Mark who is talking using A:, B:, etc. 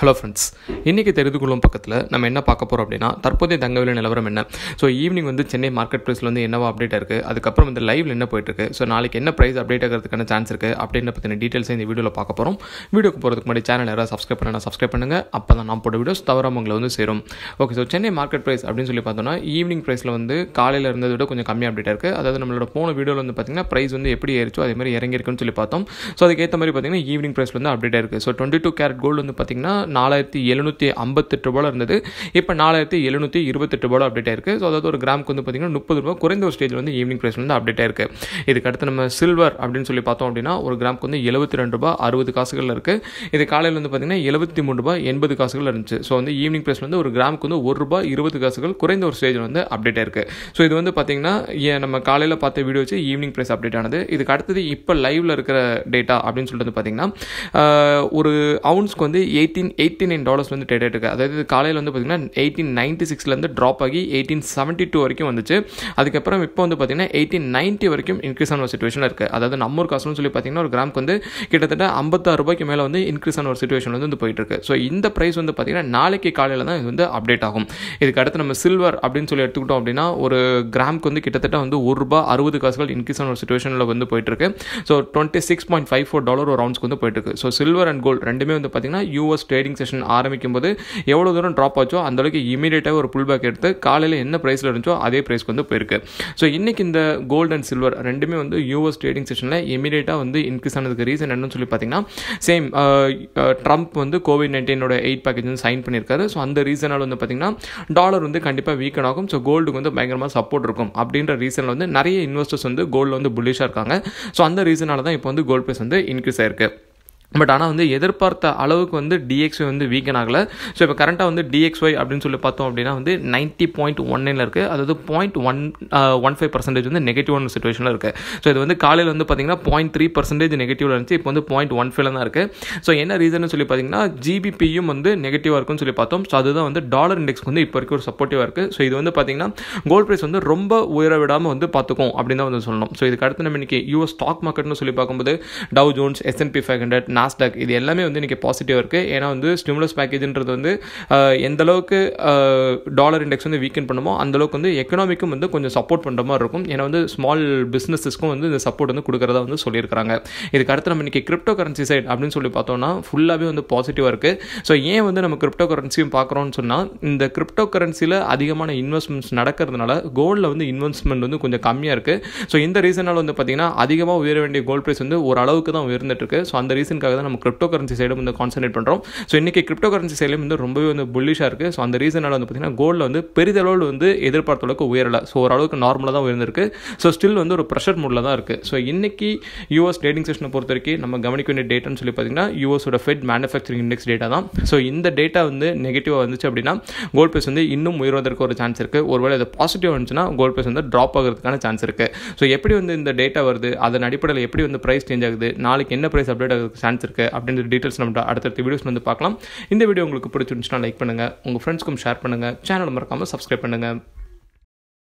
A: hello friends இன்றைக்கி தெரிந்து கொள்ளும் பக்கத்தில் நம்ம என்ன பார்க்க போகிறோம் அப்படின்னா தற்போதைய தங்க விலை நிலவரம் என்ன ஸோ ஈவினிங் வந்து சென்னை மார்க்கெட் ப்ரைஸில் வந்து என்னவா அப்டேட் இருக்குது அதுக்கப்புறம் இந்த லைவில் என்ன இருக்கு ஸோ நாளைக்கு என்ன ப்ரைஸ் அப்டேட் ஆகிறதுக்கான சான்ஸ் இருக்குது அப்படின்னு பற்றின டீட்டெயில்ஸ் இந்த வீடியோவில் பார்க்க போகிறோம் வீடியோக்கு போகிறதுக்கு முன்னாடி சேனல் யாராவது சப்ஸ்கிரைப் பண்ணால் சப்ஸ்கிரைப் பண்ணுங்கள் அப்போ தான் நான் போட்ட வீடியோஸ் தவறாம உங்களை வந்து சேரும் okay so Chennai market price அப்படின்னு சொல்லி பார்த்தோம்னா ஈவினிங் ப்ரைஸில் வந்து காலையில் இருந்ததை விட கொஞ்சம் கம்மியாக அப்டேட் இருக்குது அதாவது நம்மளோட போன வீடியோவில் வந்து பார்த்திங்கன்னா ப்ரைஸ் வந்து எப்படி ஏறிச்சோ அதே மாதிரி இறங்கியிருக்குன்னு சொல்லி பார்த்தோம் ஸோ அதுக்கேற்ற மாதிரி பார்த்திங்கன்னா ஈவினிங் ப்ரைஸில் வந்து அப்டேட் இருக்குது so twenty two carat gold வந்து பார்த்திங்கன்னா நாலாயிரத்தி எழுநூற்றி ஐம்பத்தெட்டு ரூபாவில் இருந்தது இப்போ நாலாயிரத்தி எழுநூற்றி இருபத்தெட்டு ரூபாவில் அப்டேட் ஆயிருக்கு ஸோ அதாவது ஒரு கிராமுக்கு வந்து பார்த்தீங்கன்னா முப்பது ரூபா குறைந்த ஒரு ஸ்டேஜில் வந்து ஈவினிங் ப்ரைஸ் வந்து அப்டேட் ஆயிருக்கு இதுக்கு அடுத்து நம்ம சில்வர் அப்படின்னு சொல்லி பார்த்தோம் அப்படின்னா ஒரு கிராமுக்கு வந்து எழுபத்தி ரெண்டு ரூபா அறுபது காசுகள் இருக்குது இது காலையில் வந்து பார்த்தீங்கன்னா எழுபத்தி மூணு ரூபாய் எண்பது காசுகள் இருந்துச்சு ஸோ வந்து ஈவினிங் ப்ரைஸ் வந்து ஒரு கிராமுக்கு வந்து ஒரு ரூபா இருபது காசுகள் குறைந்த ஒரு ஸ்டேஜில் வந்து அப்டேட் ஆயிருக்கு ஸோ இது வந்து பார்த்திங்கன்னா நம்ம காலையில் பார்த்த வீடியோ வச்சு ஈவினிங் ப்ரைஸ் அப்டேட் ஆனது இதுக்கு அடுத்தது இப்போ லைவில் இருக்கிற டேட்டா அப்படின்னு சொல்லிட்டு வந்து பார்த்திங்கன்னா ஒரு அவுன்ஸ்க்கு வந்து எயிட்டீன் எயிட்டி நைன் டாலர்ஸ் வந்து ட்ரேட் ஆகிட்டு அதாவது காலையில் வந்து பார்த்திங்கன்னா எயிட்டீன் நைன்ட்டி சிக்ஸ்லேருந்து ட்ராப் ஆகி எயிட்டீன் செவன்ட்டி டூ வரைக்கும் வந்துச்சு அதுக்கப்புறம் இப்போ வந்து பார்த்திங்கன்னா எயிட்டீன் நைன்ட்டி வரைக்கும் இன்க்ரீஸ் ஆன ஒரு சுச்சுவேஷன் இருக்குது அதாவது நம்ம ஒரு காசுன்னு சொல்லி பார்த்திங்கன்னா ஒரு கிராமுக்கு வந்து கிட்டத்தட்ட ஐம்பத்தாறு ரூபாய்க்கு மேலே வந்து இன்க்ரீஸ் ஆன ஒரு சுச்சுவேஷன் வந்து போயிட்டு இருக்கு ஸோ இந்த ப்ரைஸ் வந்து பார்த்திங்கன்னா நாளைக்கு காலையில் தான் இது வந்து அப்டேட் ஆகும் இதுக்கு அடுத்து நம்ம சில்வர் அப்படின்னு சொல்லி எடுத்துக்கிட்டோம் அப்படின்னா ஒரு கிராமுக்கு வந்து கிட்டத்தட்ட வந்து ஒரு ரூபா அறுபது காசுகள் இன்க்ரீஸ் ஆன ஒரு சுச்சுவேஷனில் வந்து போயிட்டுருக்கு so twenty six point five four dollar ஒரு ரவுண்ட்ஸ்க்கு வந்து போயிட்டுருக்கு ஸோ சில்வர் அண்ட் கோல்டு ரெண்டுமே வந்து பார்த்திங்கன்னா யூஎஸ் ட்ரேடிங் ட்ரேடிங் செஷன் ஆரம்பிக்கும் போது எவ்வளோ தூரம் ட்ராப் ஆச்சோ அந்தளவுக்கு இமீடியட்டாக ஒரு புல் பேக் எடுத்து காலையில் என்ன ப்ரைஸில் இருந்துச்சோ அதே ப்ரைஸ்க்கு வந்து போயிருக்கு ஸோ இன்றைக்கி இந்த கோல்டு அண்ட் சில்வர் ரெண்டுமே வந்து யூஎஸ் ட்ரேடிங் செஷனில் இமீடியட்டாக வந்து இன்க்ரீஸ் ஆனதுக்கு ரீசன் என்னன்னு சொல்லி பார்த்தீங்கன்னா சேம் ட்ரம்ப் வந்து கோவிட் நைன்டீனோட எயிட் பேக்கேஜ் வந்து சைன் பண்ணியிருக்காரு ஸோ அந்த ரீசனால் வந்து பார்த்திங்கன்னா டாலர் வந்து கண்டிப்பாக வீக்கன் ஆகும் ஸோ கோல்டுக்கு வந்து பயங்கரமாக சப்போர்ட் இருக்கும் அப்படின்ற ரீசனில் வந்து நிறைய இன்வெஸ்டர்ஸ் வந்து கோல்டில் வந்து புல்லிஷாக இருக்காங்க ஸோ அந்த ரீசனால் தான் இப்போ வந்து கோல்டு ப்ரைஸ் வந்து இன்க்ரீஸ் ஆயிருக்கு பட் ஆனால் வந்து எதிர்பார்த்த அளவுக்கு வந்து டிஎக்ஸ்ஒய் வந்து வீக்கன் ஆகலை ஸோ இப்போ கரண்ட்டாக வந்து டிஎக்ஸ்ஒய் அப்படின்னு சொல்லி பார்த்தோம் அப்படின்னா வந்து நைன்ட்டி பாயிண்ட் ஒன் நைனில் இருக்குது அதாவது point one one five percentage வந்து நெகட்டிவான சுச்சுவேஷனில் இருக்குது ஸோ இது வந்து காலையில் வந்து பார்த்திங்கன்னா பாயிண்ட் த்ரீ பர்சன்டேஜ் நெகட்டிவில் இருந்துச்சு இப்போ வந்து பாயிண்ட் ஒன் ஃபைவ்ல தான் இருக்குது ஸோ என்ன ரீசன் சொல்லி பார்த்தீங்கன்னா ஜிபிபியும் வந்து நெகட்டிவாக இருக்கும்னு சொல்லி பார்த்தோம் ஸோ அதுதான் வந்து டாலர் இண்டெக்ஸ்க்கு வந்து இப்போ வரைக்கும் ஒரு சப்போர்ட்டிவாக இருக்குது ஸோ இது வந்து பார்த்திங்கன்னா கோல்ட் ப்ரைஸ் வந்து ரொம்ப உயர விடாமல் வந்து பார்த்துக்கும் அப்படின்னு தான் வந்து சொல்லணும் ஸோ இதுக்கு அடுத்து நம்ம இன்றைக்கி யூஎஸ் ஸ்டாக் மார்க்கெட்னு சொல்லி பார்க்கும்போது Dow Jones S and P five hundred Nasdaq இது எல்லாமே வந்து இன்றைக்கி பாசிட்டிவாக இருக்குது ஏன்னா வந்து ஸ்டிமுலஸ் பேக்கேஜ்ன்றது வந்து எந்த அளவுக்கு டாலர் இண்டெக்ஸ் வந்து வீக்கன் பண்ணுமோ அந்தளவுக்கு வந்து எக்கனாமிக்கும் வந்து கொஞ்சம் சப்போர்ட் பண்ணுற மாதிரி இருக்கும் ஏன்னா வந்து ஸ்மால் பிஸ்னஸஸ்க்கும் வந்து இந்த சப்போர்ட் வந்து கொடுக்குறதா வந்து சொல்லியிருக்காங்க இதுக்கு அடுத்து நம்ம இன்றைக்கி கிரிப்டோ கரன்சி சைட் அப்படின்னு சொல்லி பார்த்தோம்னா ஃபுல்லாகவே வந்து பாசிட்டிவாக இருக்குது ஸோ ஏன் வந்து நம்ம கிரிப்டோ கரன்சியும் பார்க்குறோன்னு சொன்னால் இந்த கிரிப்டோ கரன்சியில் அதிகமான இன்வெஸ்ட்மெண்ட்ஸ் நடக்கிறதுனால கோல்டில் வந்து இன்வெஸ்ட்மெண்ட் வந்து கொஞ்சம் கம்மியாக இருக்குது ஸோ இந்த ரீசனால் வந்து பார்த்திங்கன்னா அதிகமாக உயர வேண்டிய கோல்ட் ப்ரைஸ் வந்து ஓரளவுக்கு தான் உயர்ந்துட்டு இருக்கு ஸோ அந்த ரீசனுக்கு அதுக்காக தான் நம்ம கிரிப்டோ கரன்சி சைடும் வந்து கான்சன்ட்ரேட் பண்ணுறோம் ஸோ இன்னைக்கு கிரிப்டோ கரன்சி சைடும் வந்து ரொம்பவே வந்து புல்லிஷாக இருக்குது ஸோ அந்த ரீசனால் வந்து பார்த்திங்கன்னா கோல்டில் வந்து பெரிதளவில் வந்து எதிர்பார்த்த அளவுக்கு உயரலை ஸோ ஓரளவுக்கு நார்மலாக தான் உயர்ந்திருக்கு ஸோ ஸ்டில் வந்து ஒரு ப்ரெஷர் மூடில் தான் இருக்குது ஸோ இன்றைக்கி யூஎஸ் ட்ரேடிங் செஷனை பொறுத்த வரைக்கும் நம்ம கவனிக்க வேண்டிய டேட்டான்னு சொல்லி பார்த்திங்கன்னா யூஎஸோட ஃபெட் மேனுஃபேக்சரிங் இண்டெக்ஸ் டேட்டா தான் ஸோ இந்த டேட்டா வந்து நெகட்டிவாக வந்துச்சு அப்படின்னா கோல்ட் ப்ரைஸ் வந்து இன்னும் உயர்வதற்கு ஒரு சான்ஸ் இருக்குது ஒருவேளை அது பாசிட்டிவ் வந்துச்சுன்னா கோல்ட் ப்ரைஸ் வந்து ட்ராப் ஆகிறதுக்கான சான்ஸ் இருக்குது ஸோ எப்படி வந்து இந்த டேட்டா வருது அதன் அடிப்படையில் எப்படி வந்து ப்ரைஸ் சேஞ்ச் ஆகுது நாளைக்கு என்ன ப்ரைஸ் அப்டேட் ஆகிறதுக்கு சான்ஸ் சான்ஸ் இருக்குது அப்படின்ற டீட்டெயில்ஸ் நம்ம அடுத்தடுத்த வீடியோஸ் வந்து பார்க்கலாம் இந்த வீடியோ உங்களுக்கு பிடிச்சிருந்துச்சுன்னா லைக் பண்ணுங்கள் உங்கள் ஃப்ரெண்ட்ஸ்க்கும் ஷேர் பண்ணுங்கள் சேனல் மறக்காமல் சப்ஸ்கிரைப் பண்ணுங்கள்